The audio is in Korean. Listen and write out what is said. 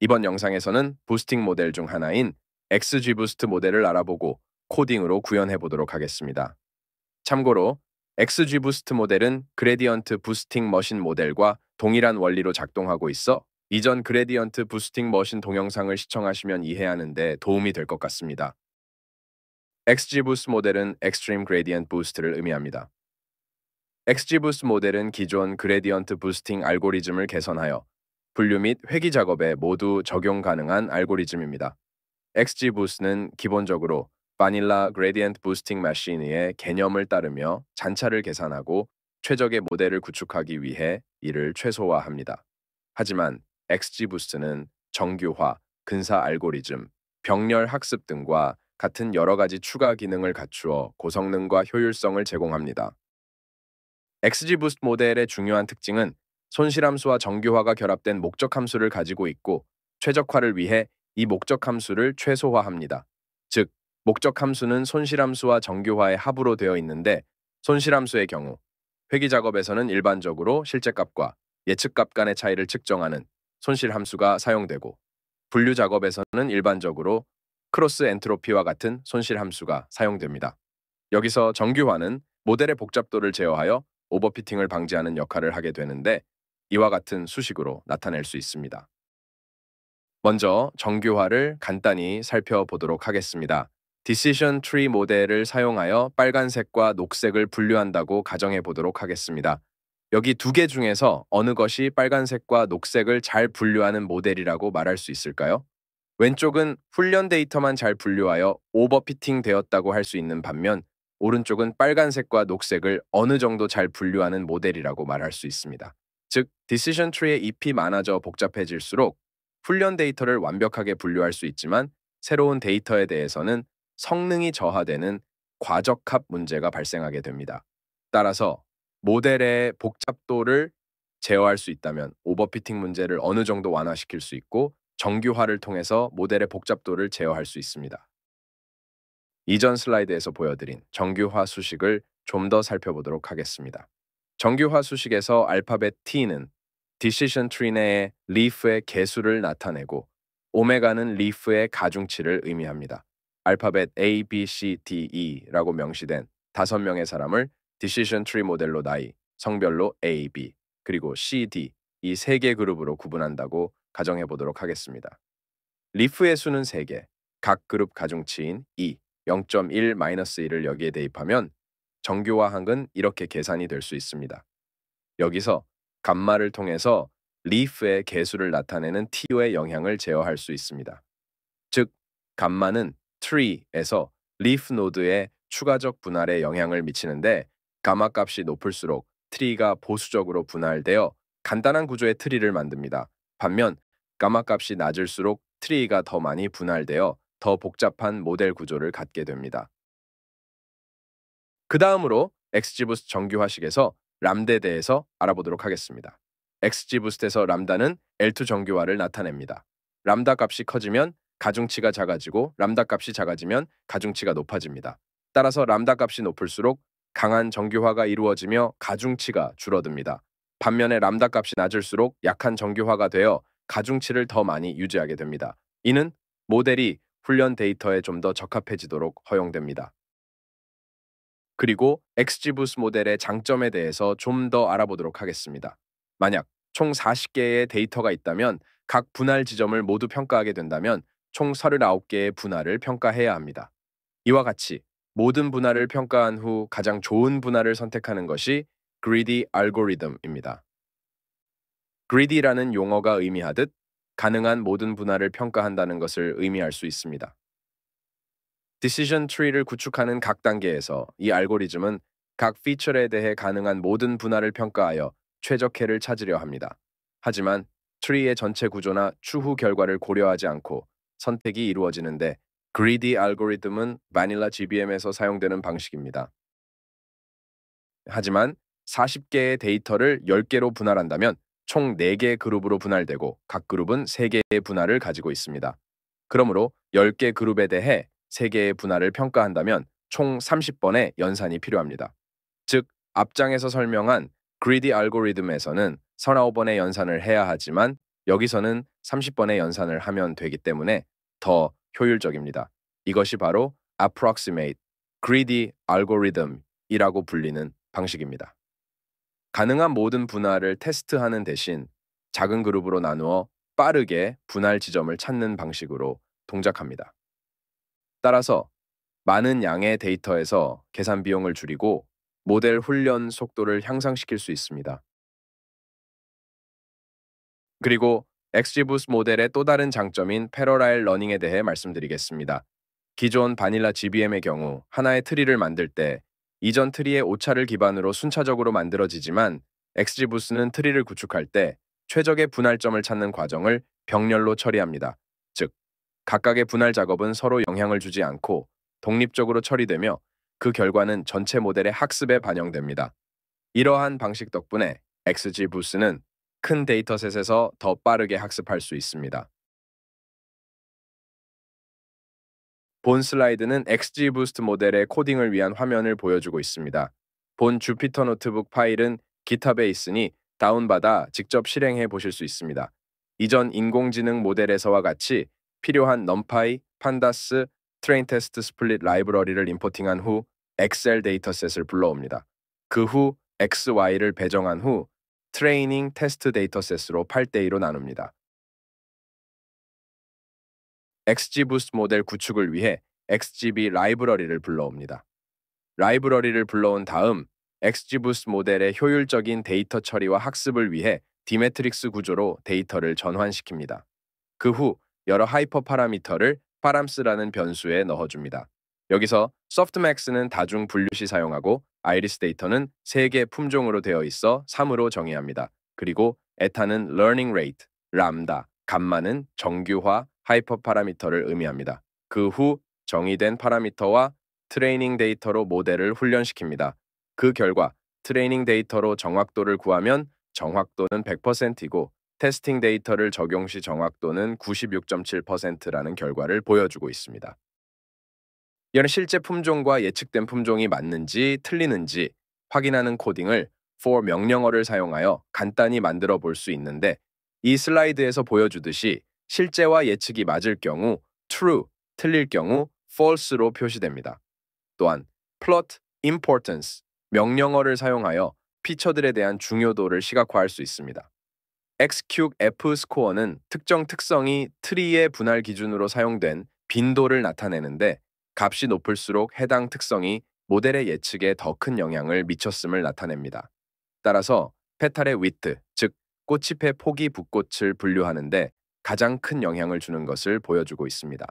이번 영상에서는 부스팅 모델 중 하나인 XGBoost 모델을 알아보고 코딩으로 구현해 보도록 하겠습니다. 참고로 XGBoost 모델은 그레디언트 부스팅 머신 모델과 동일한 원리로 작동하고 있어 이전 그레디언트 부스팅 머신 동영상을 시청하시면 이해하는데 도움이 될 것 같습니다. XGBoost 모델은 Extreme Gradient Boost를 의미합니다. XGBoost 모델은 기존 그레디언트 부스팅 알고리즘을 개선하여 분류 및회기 작업에 모두 적용 가능한 알고리즘입니다. XGBoost는 기본적으로 바닐라 그레디언트 부스팅 마시니의 개념을 따르며 잔차를 계산하고 최적의 모델을 구축하기 위해 이를 최소화합니다. 하지만 XGBoost는 정규화, 근사 알고리즘, 병렬 학습 등과 같은 여러 가지 추가 기능을 갖추어 고성능과 효율성을 제공합니다. XGBoost 모델의 중요한 특징은 손실함수와 정규화가 결합된 목적함수를 가지고 있고 최적화를 위해 이 목적함수를 최소화합니다. 즉, 목적함수는 손실함수와 정규화의 합으로 되어 있는데 손실함수의 경우 회귀작업에서는 일반적으로 실제값과 예측값 간의 차이를 측정하는 손실함수가 사용되고 분류작업에서는 일반적으로 크로스 엔트로피와 같은 손실함수가 사용됩니다. 여기서 정규화는 모델의 복잡도를 제어하여 오버피팅을 방지하는 역할을 하게 되는데 이와 같은 수식으로 나타낼 수 있습니다. 먼저 정규화를 간단히 살펴보도록 하겠습니다. 디시션 트리 모델을 사용하여 빨간색과 녹색을 분류한다고 가정해 보도록 하겠습니다. 여기 두 개 중에서 어느 것이 빨간색과 녹색을 잘 분류하는 모델이라고 말할 수 있을까요? 왼쪽은 훈련 데이터만 잘 분류하여 오버피팅 되었다고 할 수 있는 반면 오른쪽은 빨간색과 녹색을 어느 정도 잘 분류하는 모델이라고 말할 수 있습니다. 즉, 디시션 트리의 잎이 많아져 복잡해질수록 훈련 데이터를 완벽하게 분류할 수 있지만 새로운 데이터에 대해서는 성능이 저하되는 과적합 문제가 발생하게 됩니다. 따라서 모델의 복잡도를 제어할 수 있다면 오버피팅 문제를 어느 정도 완화시킬 수 있고 정규화를 통해서 모델의 복잡도를 제어할 수 있습니다. 이전 슬라이드에서 보여드린 정규화 수식을 좀 더 살펴보도록 하겠습니다. 정규화 수식에서 알파벳 T는 decision tree 내의 a f 의 개수를 나타내고 오메가는 l e a f 의 가중치를 의미합니다. 알파벳 A, B, C, D, E라고 명시된 다섯 명의 사람을 decision tree 모델로 나이, 성별로 A, B, 그리고 C, D 이 세개 그룹으로 구분한다고 가정해 보도록 하겠습니다. 리프의 수는 3개, 각 그룹 가중치인 E, 0.1-1을 여기에 대입하면 정교와 항은 이렇게 계산이 될 수 있습니다. 여기서 감마를 통해서 리프의 개수를 나타내는 tio의 영향을 제어할 수 있습니다. 즉, 감마는 tree에서 리프 노드의 추가적 분할에 영향을 미치는데 감마 값이 높을수록 tree가 보수적으로 분할되어 간단한 구조의 트리를 만듭니다. 반면 감마 값이 낮을수록 트리가 더 많이 분할되어 더 복잡한 모델 구조를 갖게 됩니다. 그 다음으로 엑스지부스 s 정규화식에서 람다에 대해서 알아보도록 하겠습니다. 엑스지부스 s 에서 람다는 L2 정규화를 나타냅니다. 람다 값이 커지면 가중치가 작아지고 람다 값이 작아지면 가중치가 높아집니다. 따라서 람다 값이 높을수록 강한 정규화가 이루어지며 가중치가 줄어듭니다. 반면에 람다 값이 낮을수록 약한 정규화가 되어 가중치를 더 많이 유지하게 됩니다. 이는 모델이 훈련 데이터에 좀 더 적합해지도록 허용됩니다. 그리고 엑스지부스 모델의 장점에 대해서 좀 더 알아보도록 하겠습니다. 만약 총 40개의 데이터가 있다면 각 분할 지점을 모두 평가하게 된다면 총 39개의 분할을 평가해야 합니다. 이와 같이 모든 분할을 평가한 후 가장 좋은 분할을 선택하는 것이 greedy i t h m 입니다 greedy라는 용어가 의미하듯 가능한 모든 분할을 평가한다는 것을 의미할 수 있습니다. 디시전 트리를 구축하는 각 단계에서 이 알고리즘은 각 피처에 대해 가능한 모든 분할을 평가하여 최적해를 찾으려 합니다. 하지만 트리의 전체 구조나 추후 결과를 고려하지 않고 선택이 이루어지는데 그리디 알고리즘은 바닐라 GBM에서 사용되는 방식입니다. 하지만 40개의 데이터를 10개로 분할한다면 총 4개 그룹으로 분할되고 각 그룹은 3개의 분할을 가지고 있습니다. 그러므로 10개 그룹에 대해 세계의 분할을 평가한다면 총 30번의 연산이 필요합니다. 즉, 앞장에서 설명한 g r e 그리디 알고리즘에서는 39번의 연산을 해야 하지만 여기서는 30번의 연산을 하면 되기 때문에 더 효율적입니다. 이것이 바로 approximate, greedy algorithm이라고 불리는 방식입니다. 가능한 모든 분할을 테스트하는 대신 작은 그룹으로 나누어 빠르게 분할 지점을 찾는 방식으로 동작합니다. 따라서 많은 양의 데이터에서 계산 비용을 줄이고 모델 훈련 속도를 향상시킬 수 있습니다. 그리고 엑스지부스 모델의 또 다른 장점인 패러라일 러닝에 대해 말씀드리겠습니다. 기존 바닐라 GBM의 경우 하나의 트리를 만들 때 이전 트리의 오차를 기반으로 순차적으로 만들어지지만 엑스지부스는 트리를 구축할 때 최적의 분할점을 찾는 과정을 병렬로 처리합니다. 각각의 분할 작업은 서로 영향을 주지 않고 독립적으로 처리되며 그 결과는 전체 모델의 학습에 반영됩니다. 이러한 방식 덕분에 XGBooS는 t 큰 데이터셋에서 더 빠르게 학습할 수 있습니다. 본 슬라이드는 XGBoost 모델의 코딩을 위한 화면을 보여주고 있습니다. 본 주피터 노트북 파일은 g i t h u b 에 있으니 다운받아 직접 실행해 보실 수 있습니다. 이전 인공지능 모델에서와 같이 필요한 numpy, pandas, train test split 라이브러리를 임포팅한 후 엑셀 데이터셋을 불러옵니다. 그 후 XY를 배정한 후 트레이닝 테스트 데이터셋으로 8대2로 나눕니다. XGBoost 모델 구축을 위해 XGB 라이브러리를 불러옵니다. 라이브러리를 불러온 다음 XGBoost 모델의 효율적인 데이터 처리와 학습을 위해 디메트릭스 구조로 데이터를 전환시킵니다. 그후 여러 하이퍼 파라미터를 파람스라는 변수에 넣어줍니다. 여기서 소프트맥스는 다중 분류시 사용하고 아이리스 데이터는 3개 품종으로 되어 있어 3으로 정의합니다. 그리고 에타는 learning rate, 람다, 감마는 정규화, 하이퍼 파라미터를 의미합니다. 그 후 정의된 파라미터와 트레이닝 데이터로 모델을 훈련시킵니다. 그 결과 트레이닝 데이터로 정확도를 구하면 정확도는 100%이고 테스팅 데이터를 적용 시 정확도는 96.7%라는 결과를 보여주고 있습니다. 이는 실제 품종과 예측된 품종이 맞는지 틀리는지 확인하는 코딩을 for 명령어를 사용하여 간단히 만들어 볼 수 있는데 이 슬라이드에서 보여주듯이 실제와 예측이 맞을 경우 true, 틀릴 경우 false로 표시됩니다. 또한 plot importance 명령어를 사용하여 피처들에 대한 중요도를 시각화할 수 있습니다. XQF 스코어는 특정 특성이 트리의 분할 기준으로 사용된 빈도를 나타내는데 값이 높을수록 해당 특성이 모델의 예측에 더 큰 영향을 미쳤음을 나타냅니다. 따라서 페탈의 위트, 즉 꽃잎의 폭이 붓꽃을 분류하는데 가장 큰 영향을 주는 것을 보여주고 있습니다.